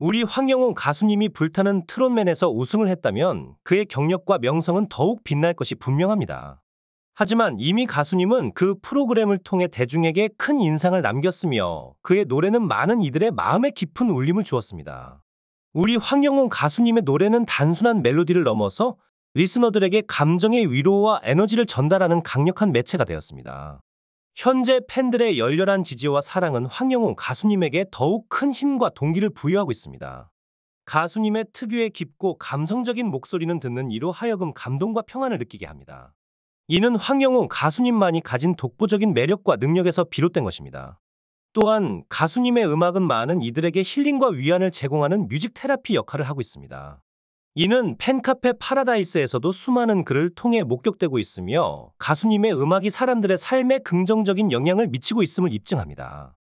우리 황영웅 가수님이 불타는 트롯맨에서 우승을 했다면 그의 경력과 명성은 더욱 빛날 것이 분명합니다. 하지만 이미 가수님은 그 프로그램을 통해 대중에게 큰 인상을 남겼으며 그의 노래는 많은 이들의 마음에 깊은 울림을 주었습니다. 우리 황영웅 가수님의 노래는 단순한 멜로디를 넘어서 리스너들에게 감정의 위로와 에너지를 전달하는 강력한 매체가 되었습니다. 현재 팬들의 열렬한 지지와 사랑은 황영웅 가수님에게 더욱 큰 힘과 동기를 부여하고 있습니다. 가수님의 특유의 깊고 감성적인 목소리는 듣는 이로 하여금 감동과 평안을 느끼게 합니다. 이는 황영웅 가수님만이 가진 독보적인 매력과 능력에서 비롯된 것입니다. 또한 가수님의 음악은 많은 이들에게 힐링과 위안을 제공하는 뮤직 테라피 역할을 하고 있습니다. 이는 팬카페 파라다이스에서도 수많은 글을 통해 목격되고 있으며 가수님의 음악이 사람들의 삶에 긍정적인 영향을 미치고 있음을 입증합니다.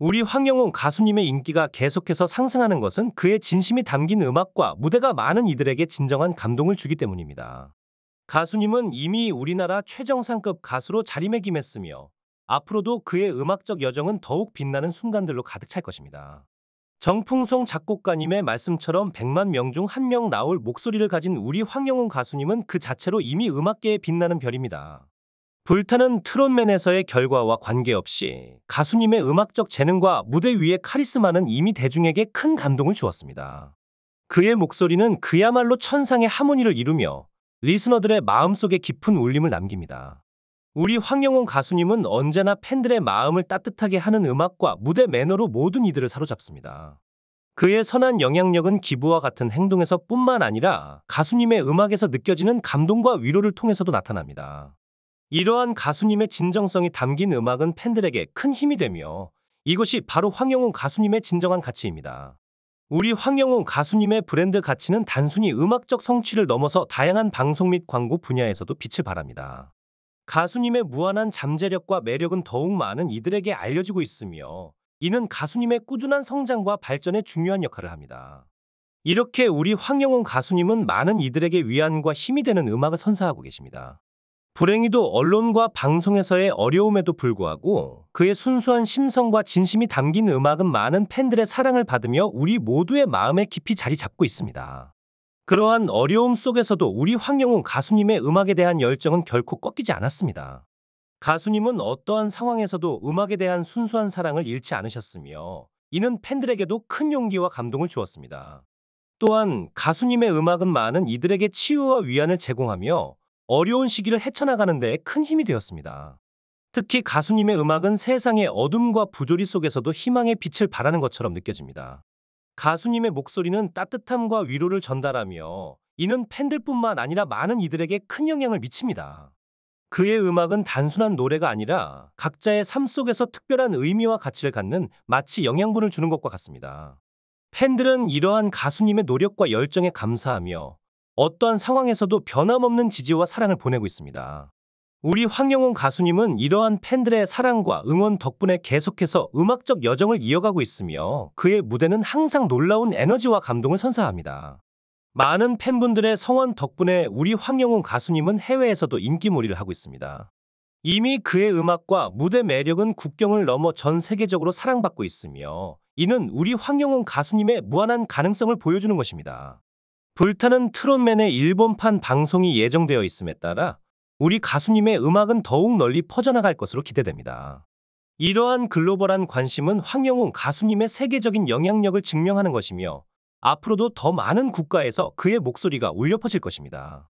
우리 황영웅 가수님의 인기가 계속해서 상승하는 것은 그의 진심이 담긴 음악과 무대가 많은 이들에게 진정한 감동을 주기 때문입니다. 가수님은 이미 우리나라 최정상급 가수로 자리매김했으며 앞으로도 그의 음악적 여정은 더욱 빛나는 순간들로 가득 찰 것입니다. 정풍송 작곡가님의 말씀처럼 100만 명 중 한 명 나올 목소리를 가진 우리 황영웅 가수님은 그 자체로 이미 음악계에 빛나는 별입니다. 불타는 트롯맨에서의 결과와 관계없이 가수님의 음악적 재능과 무대 위의 카리스마는 이미 대중에게 큰 감동을 주었습니다. 그의 목소리는 그야말로 천상의 하모니를 이루며 리스너들의 마음속에 깊은 울림을 남깁니다. 우리 황영웅 가수님은 언제나 팬들의 마음을 따뜻하게 하는 음악과 무대 매너로 모든 이들을 사로잡습니다. 그의 선한 영향력은 기부와 같은 행동에서 뿐만 아니라 가수님의 음악에서 느껴지는 감동과 위로를 통해서도 나타납니다. 이러한 가수님의 진정성이 담긴 음악은 팬들에게 큰 힘이 되며 이것이 바로 황영웅 가수님의 진정한 가치입니다. 우리 황영웅 가수님의 브랜드 가치는 단순히 음악적 성취를 넘어서 다양한 방송 및 광고 분야에서도 빛을 발합니다. 가수님의 무한한 잠재력과 매력은 더욱 많은 이들에게 알려지고 있으며 이는 가수님의 꾸준한 성장과 발전에 중요한 역할을 합니다. 이렇게 우리 황영훈 가수님은 많은 이들에게 위안과 힘이 되는 음악을 선사하고 계십니다. 불행히도 언론과 방송에서의 어려움에도 불구하고 그의 순수한 심성과 진심이 담긴 음악은 많은 팬들의 사랑을 받으며 우리 모두의 마음에 깊이 자리 잡고 있습니다. 그러한 어려움 속에서도 우리 황영웅 가수님의 음악에 대한 열정은 결코 꺾이지 않았습니다. 가수님은 어떠한 상황에서도 음악에 대한 순수한 사랑을 잃지 않으셨으며 이는 팬들에게도 큰 용기와 감동을 주었습니다. 또한 가수님의 음악은 많은 이들에게 치유와 위안을 제공하며 어려운 시기를 헤쳐나가는 데 큰 힘이 되었습니다. 특히 가수님의 음악은 세상의 어둠과 부조리 속에서도 희망의 빛을 바라는 것처럼 느껴집니다. 가수님의 목소리는 따뜻함과 위로를 전달하며 이는 팬들뿐만 아니라 많은 이들에게 큰 영향을 미칩니다. 그의 음악은 단순한 노래가 아니라 각자의 삶 속에서 특별한 의미와 가치를 갖는 마치 영양분을 주는 것과 같습니다. 팬들은 이러한 가수님의 노력과 열정에 감사하며 어떠한 상황에서도 변함없는 지지와 사랑을 보내고 있습니다. 우리 황영훈 가수님은 이러한 팬들의 사랑과 응원 덕분에 계속해서 음악적 여정을 이어가고 있으며 그의 무대는 항상 놀라운 에너지와 감동을 선사합니다. 많은 팬분들의 성원 덕분에 우리 황영훈 가수님은 해외에서도 인기몰이를 하고 있습니다. 이미 그의 음악과 무대 매력은 국경을 넘어 전 세계적으로 사랑받고 있으며 이는 우리 황영훈 가수님의 무한한 가능성을 보여주는 것입니다. 불타는 트롯맨의 일본판 방송이 예정되어 있음에 따라 우리 가수님의 음악은 더욱 널리 퍼져나갈 것으로 기대됩니다. 이러한 글로벌한 관심은 황영웅 가수님의 세계적인 영향력을 증명하는 것이며 앞으로도 더 많은 국가에서 그의 목소리가 울려 퍼질 것입니다.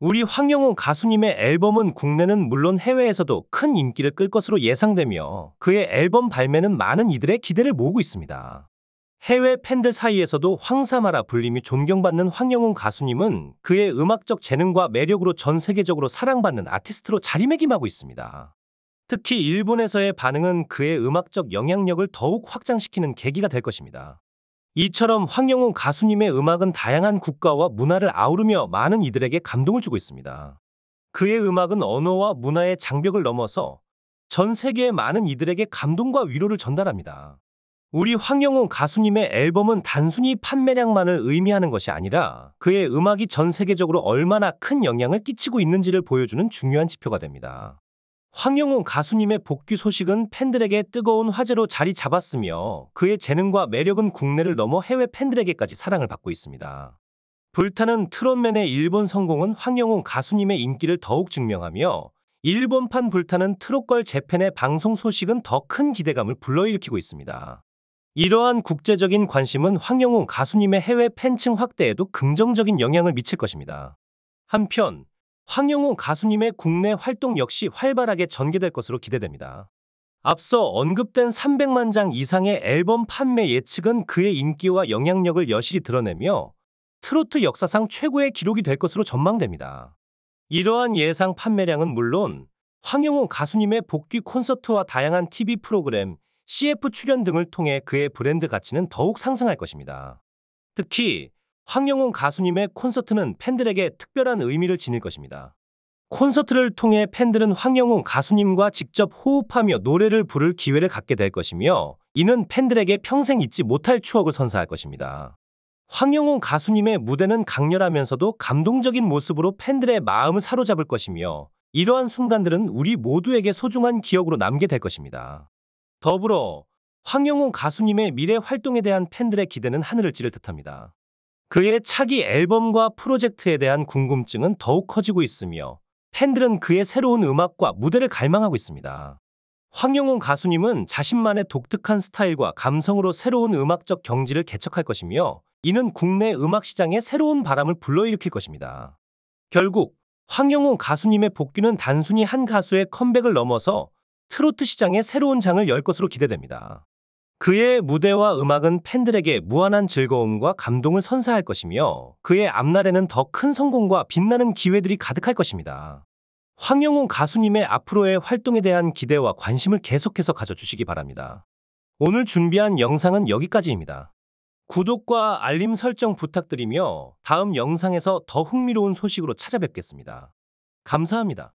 우리 황영웅 가수님의 앨범은 국내는 물론 해외에서도 큰 인기를 끌 것으로 예상되며 그의 앨범 발매는 많은 이들의 기대를 모으고 있습니다. 해외 팬들 사이에서도 황사마라 불림이 존경받는 황영훈 가수님은 그의 음악적 재능과 매력으로 전 세계적으로 사랑받는 아티스트로 자리매김하고 있습니다. 특히 일본에서의 반응은 그의 음악적 영향력을 더욱 확장시키는 계기가 될 것입니다. 이처럼 황영훈 가수님의 음악은 다양한 국가와 문화를 아우르며 많은 이들에게 감동을 주고 있습니다. 그의 음악은 언어와 문화의 장벽을 넘어서 전 세계의 많은 이들에게 감동과 위로를 전달합니다. 우리 황영웅 가수님의 앨범은 단순히 판매량만을 의미하는 것이 아니라 그의 음악이 전 세계적으로 얼마나 큰 영향을 끼치고 있는지를 보여주는 중요한 지표가 됩니다. 황영웅 가수님의 복귀 소식은 팬들에게 뜨거운 화제로 자리 잡았으며 그의 재능과 매력은 국내를 넘어 해외 팬들에게까지 사랑을 받고 있습니다. 불타는 트롯맨의 일본 성공은 황영웅 가수님의 인기를 더욱 증명하며 일본판 불타는 트롯걸 재팬의 방송 소식은 더 큰 기대감을 불러일으키고 있습니다. 이러한 국제적인 관심은 황영웅 가수님의 해외 팬층 확대에도 긍정적인 영향을 미칠 것입니다. 한편 황영웅 가수님의 국내 활동 역시 활발하게 전개될 것으로 기대됩니다. 앞서 언급된 300만 장 이상의 앨범 판매 예측은 그의 인기와 영향력을 여실히 드러내며 트로트 역사상 최고의 기록이 될 것으로 전망됩니다. 이러한 예상 판매량은 물론 황영웅 가수님의 복귀 콘서트와 다양한 TV 프로그램, CF 출연 등을 통해 그의 브랜드 가치는 더욱 상승할 것입니다. 특히 황영웅 가수님의 콘서트는 팬들에게 특별한 의미를 지닐 것입니다. 콘서트를 통해 팬들은 황영웅 가수님과 직접 호흡하며 노래를 부를 기회를 갖게 될 것이며 이는 팬들에게 평생 잊지 못할 추억을 선사할 것입니다. 황영웅 가수님의 무대는 강렬하면서도 감동적인 모습으로 팬들의 마음을 사로잡을 것이며 이러한 순간들은 우리 모두에게 소중한 기억으로 남게 될 것입니다. 더불어 황영웅 가수님의 미래 활동에 대한 팬들의 기대는 하늘을 찌를 듯합니다. 그의 차기 앨범과 프로젝트에 대한 궁금증은 더욱 커지고 있으며 팬들은 그의 새로운 음악과 무대를 갈망하고 있습니다. 황영웅 가수님은 자신만의 독특한 스타일과 감성으로 새로운 음악적 경지를 개척할 것이며 이는 국내 음악 시장에 새로운 바람을 불러일으킬 것입니다. 결국 황영웅 가수님의 복귀는 단순히 한 가수의 컴백을 넘어서 트로트 시장의 새로운 장을 열 것으로 기대됩니다. 그의 무대와 음악은 팬들에게 무한한 즐거움과 감동을 선사할 것이며 그의 앞날에는 더 큰 성공과 빛나는 기회들이 가득할 것입니다. 황영웅 가수님의 앞으로의 활동에 대한 기대와 관심을 계속해서 가져주시기 바랍니다. 오늘 준비한 영상은 여기까지입니다. 구독과 알림 설정 부탁드리며 다음 영상에서 더 흥미로운 소식으로 찾아뵙겠습니다. 감사합니다.